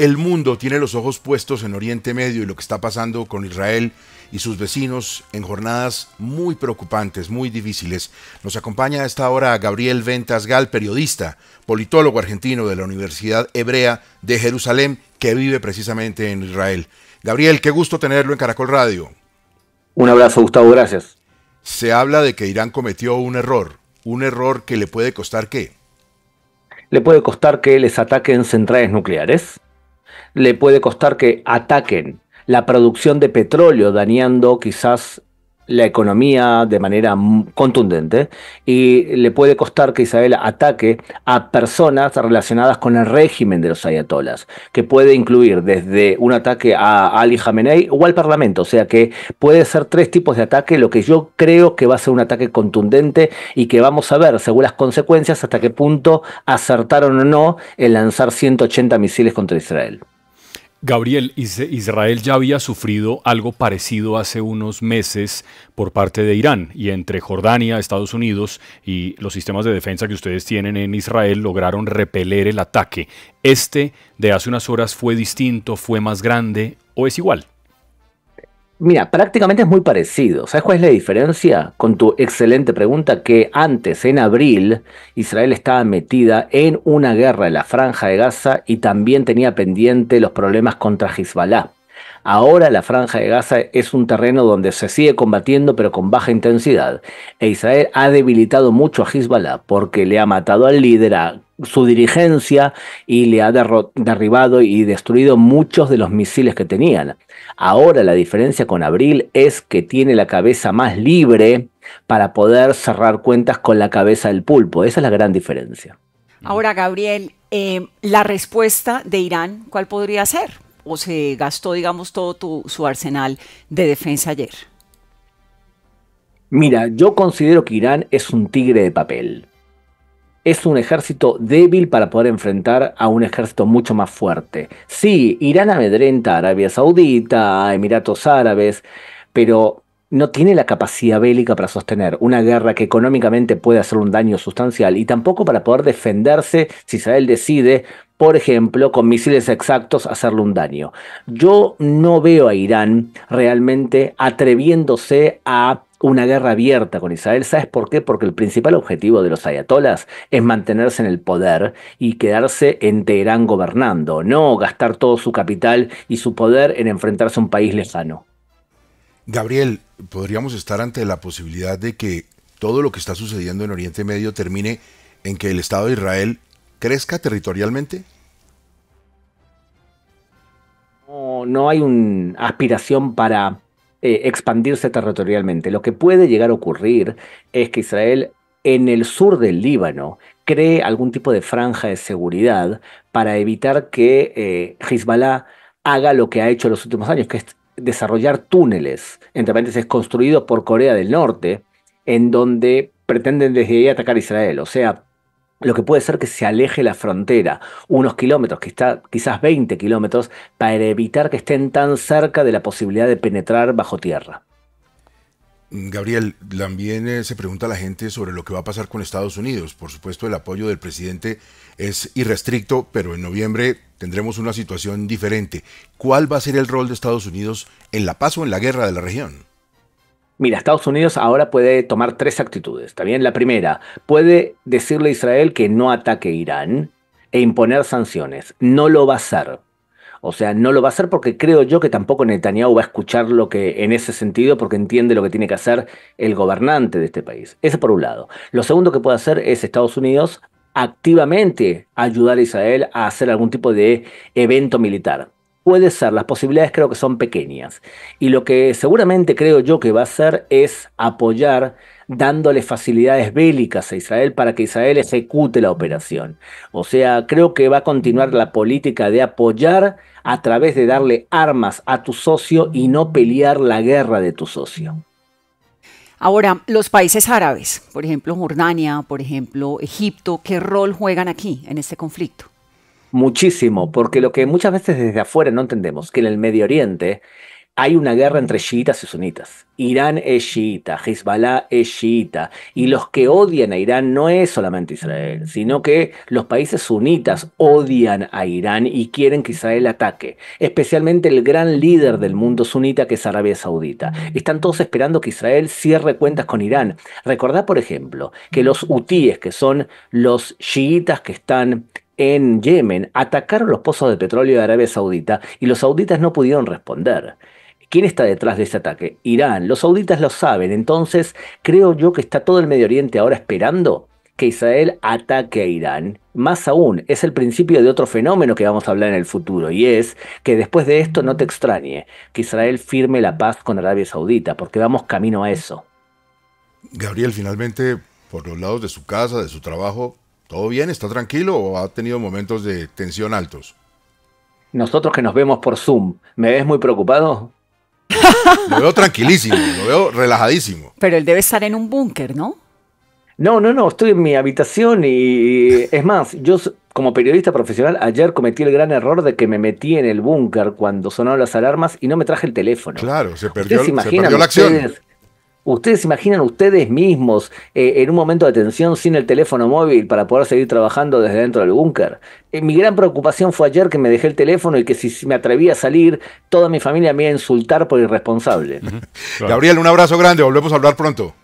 El mundo tiene los ojos puestos en Oriente Medio y lo que está pasando con Israel y sus vecinos en jornadas muy preocupantes, muy difíciles. Nos acompaña a esta hora Gabriel Ventas Gal, periodista, politólogo argentino de la Universidad Hebrea de Jerusalén, que vive precisamente en Israel. Gabriel, qué gusto tenerlo en Caracol Radio. Un abrazo, Gustavo, gracias. Se habla de que Irán cometió un error, un error que le puede costar qué? Le puede costar que les ataquen centrales nucleares, le puede costar que ataquen la producción de petróleo, dañando quizás la economía de manera contundente y le puede costar que Isabel ataque a personas relacionadas con el régimen de los ayatolas, que puede incluir desde un ataque a Ali Jamenei o al Parlamento, o sea que puede ser tres tipos de ataque, lo que yo creo que va a ser un ataque contundente y que vamos a ver, según las consecuencias, hasta qué punto acertaron o no en lanzar 180 misiles contra Israel. Gabriel, Israel ya había sufrido algo parecido hace unos meses por parte de Irán y entre Jordania, Estados Unidos y los sistemas de defensa que ustedes tienen en Israel lograron repeler el ataque. ¿Este de hace unas horas fue distinto, fue más grande o es igual? Mira, prácticamente es muy parecido. ¿Sabes cuál es la diferencia? Con tu excelente pregunta, que antes, en abril, Israel estaba metida en una guerra en la franja de Gaza y también tenía pendiente los problemas contra Hezbollah. Ahora la franja de Gaza es un terreno donde se sigue combatiendo pero con baja intensidad e Israel ha debilitado mucho a Hezbollah porque le ha matado al líder, a su dirigencia y le ha derribado y destruido muchos de los misiles que tenían. Ahora la diferencia con Abril es que tiene la cabeza más libre para poder cerrar cuentas con la cabeza del pulpo. Esa es la gran diferencia. Ahora, Gabriel, eh, la respuesta de Irán, ¿cuál podría ser? o se gastó, digamos, todo su arsenal de defensa ayer? Mira, yo considero que Irán es un tigre de papel. Es un ejército débil para poder enfrentar a un ejército mucho más fuerte. Sí, Irán amedrenta a Arabia Saudita, a Emiratos Árabes, pero no tiene la capacidad bélica para sostener una guerra que económicamente puede hacer un daño sustancial y tampoco para poder defenderse si Israel decide, por ejemplo, con misiles exactos hacerle un daño. Yo no veo a Irán realmente atreviéndose a una guerra abierta con Israel. ¿Sabes por qué? Porque el principal objetivo de los ayatolas es mantenerse en el poder y quedarse en Teherán gobernando, no gastar todo su capital y su poder en enfrentarse a un país lejano. Gabriel, podríamos estar ante la posibilidad de que todo lo que está sucediendo en Oriente Medio termine en que el Estado de Israel crezca territorialmente? No, hay una aspiración para eh, expandirse territorialmente. Lo que puede llegar a ocurrir es que Israel en el sur del Líbano cree algún tipo de franja de seguridad para evitar que eh, Hezbollah haga lo que ha hecho en los últimos años, que es desarrollar túneles, entre paréntesis, construidos por Corea del Norte, en donde pretenden desde ahí atacar Israel. O sea, lo que puede ser que se aleje la frontera unos kilómetros, quizás 20 kilómetros, para evitar que estén tan cerca de la posibilidad de penetrar bajo tierra. Gabriel, también eh, se pregunta la gente sobre lo que va a pasar con Estados Unidos. Por supuesto, el apoyo del presidente es irrestricto, pero en noviembre tendremos una situación diferente. ¿Cuál va a ser el rol de Estados Unidos en la paz o en la guerra de la región? Mira, Estados Unidos ahora puede tomar tres actitudes. También la primera, puede decirle a Israel que no ataque Irán e imponer sanciones. No lo va a hacer. O sea, no lo va a hacer porque creo yo que tampoco Netanyahu va a escuchar lo que en ese sentido, porque entiende lo que tiene que hacer el gobernante de este país. Eso por un lado. Lo segundo que puede hacer es Estados Unidos activamente ayudar a Israel a hacer algún tipo de evento militar. Puede ser, las posibilidades creo que son pequeñas. Y lo que seguramente creo yo que va a hacer es apoyar dándole facilidades bélicas a Israel para que Israel ejecute la operación. O sea, creo que va a continuar la política de apoyar a través de darle armas a tu socio y no pelear la guerra de tu socio. Ahora, los países árabes, por ejemplo Jordania, por ejemplo Egipto, ¿qué rol juegan aquí en este conflicto? Muchísimo, porque lo que muchas veces desde afuera no entendemos, que en el Medio Oriente hay una guerra entre chiitas y sunitas. Irán es chiita, Hezbollah es chiita, y los que odian a Irán no es solamente Israel, sino que los países sunitas odian a Irán y quieren que Israel ataque, especialmente el gran líder del mundo sunita que es Arabia Saudita. Están todos esperando que Israel cierre cuentas con Irán. Recordad, por ejemplo, que los hutíes, que son los chiitas que están en Yemen, atacaron los pozos de petróleo de Arabia Saudita y los sauditas no pudieron responder. ¿Quién está detrás de ese ataque? Irán. Los sauditas lo saben. Entonces, creo yo que está todo el Medio Oriente ahora esperando que Israel ataque a Irán. Más aún, es el principio de otro fenómeno que vamos a hablar en el futuro, y es que después de esto no te extrañe que Israel firme la paz con Arabia Saudita, porque vamos camino a eso. Gabriel, finalmente, por los lados de su casa, de su trabajo, ¿todo bien? ¿Está tranquilo o ha tenido momentos de tensión altos? Nosotros que nos vemos por Zoom, ¿me ves muy preocupado? Lo veo tranquilísimo, lo veo relajadísimo. Pero él debe estar en un búnker, ¿no? No, no, no, estoy en mi habitación y es más, yo como periodista profesional ayer cometí el gran error de que me metí en el búnker cuando sonaron las alarmas y no me traje el teléfono. Claro, se perdió, se, la acción. ¿Ustedes imaginan ustedes mismos eh, en un momento de tensión sin el teléfono móvil para poder seguir trabajando desde dentro del búnker? Eh, mi gran preocupación fue ayer que me dejé el teléfono y que si me atrevía a salir, toda mi familia me iba a insultar por irresponsable. Gabriel, un abrazo grande, volvemos a hablar pronto.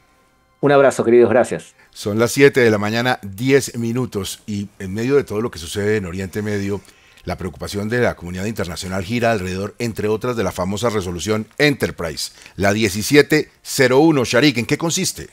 Un abrazo, queridos, gracias. Son las 7 de la mañana, 10 minutos, y en medio de todo lo que sucede en Oriente Medio, la preocupación de la comunidad internacional gira alrededor, entre otras, de la famosa resolución Enterprise, la 1701. Sharik, ¿en qué consiste?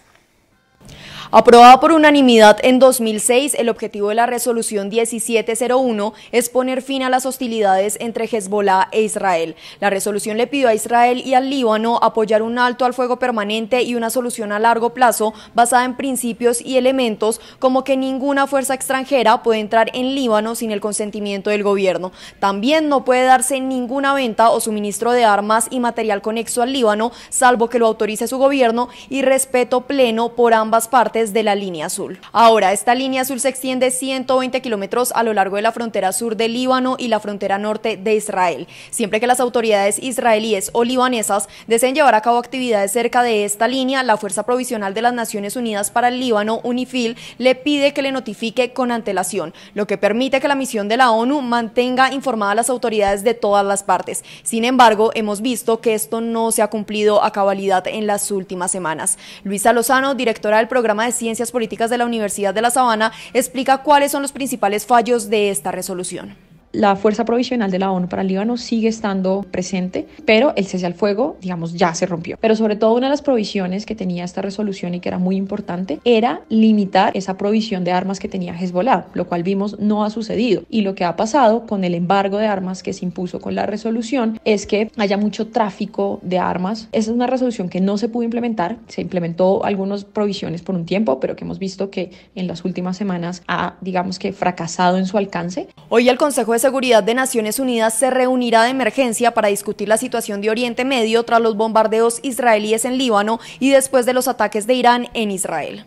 Aprobada por unanimidad en 2006, el objetivo de la resolución 1701 es poner fin a las hostilidades entre Hezbollah e Israel. La resolución le pidió a Israel y al Líbano apoyar un alto al fuego permanente y una solución a largo plazo basada en principios y elementos como que ninguna fuerza extranjera puede entrar en Líbano sin el consentimiento del gobierno. También no puede darse ninguna venta o suministro de armas y material conexo al Líbano, salvo que lo autorice su gobierno y respeto pleno por ambas partes de la línea azul. Ahora, esta línea azul se extiende 120 kilómetros a lo largo de la frontera sur de Líbano y la frontera norte de Israel. Siempre que las autoridades israelíes o libanesas deseen llevar a cabo actividades cerca de esta línea, la Fuerza Provisional de las Naciones Unidas para el Líbano, UNIFIL, le pide que le notifique con antelación, lo que permite que la misión de la ONU mantenga informada a las autoridades de todas las partes. Sin embargo, hemos visto que esto no se ha cumplido a cabalidad en las últimas semanas. Luisa Lozano, directora del programa de Ciencias Políticas de la Universidad de La Sabana explica cuáles son los principales fallos de esta resolución. La fuerza provisional de la ONU para el Líbano sigue estando presente, pero el cese al fuego, digamos, ya se rompió. Pero sobre todo una de las provisiones que tenía esta resolución y que era muy importante era limitar esa provisión de armas que tenía Hezbollah, lo cual vimos no ha sucedido. Y lo que ha pasado con el embargo de armas que se impuso con la resolución es que haya mucho tráfico de armas. Esa es una resolución que no se pudo implementar. Se implementó algunas provisiones por un tiempo, pero que hemos visto que en las últimas semanas ha, digamos que, fracasado en su alcance. Hoy el Consejo de Seguridad de Naciones Unidas se reunirá de emergencia para discutir la situación de Oriente Medio tras los bombardeos israelíes en Líbano y después de los ataques de Irán en Israel.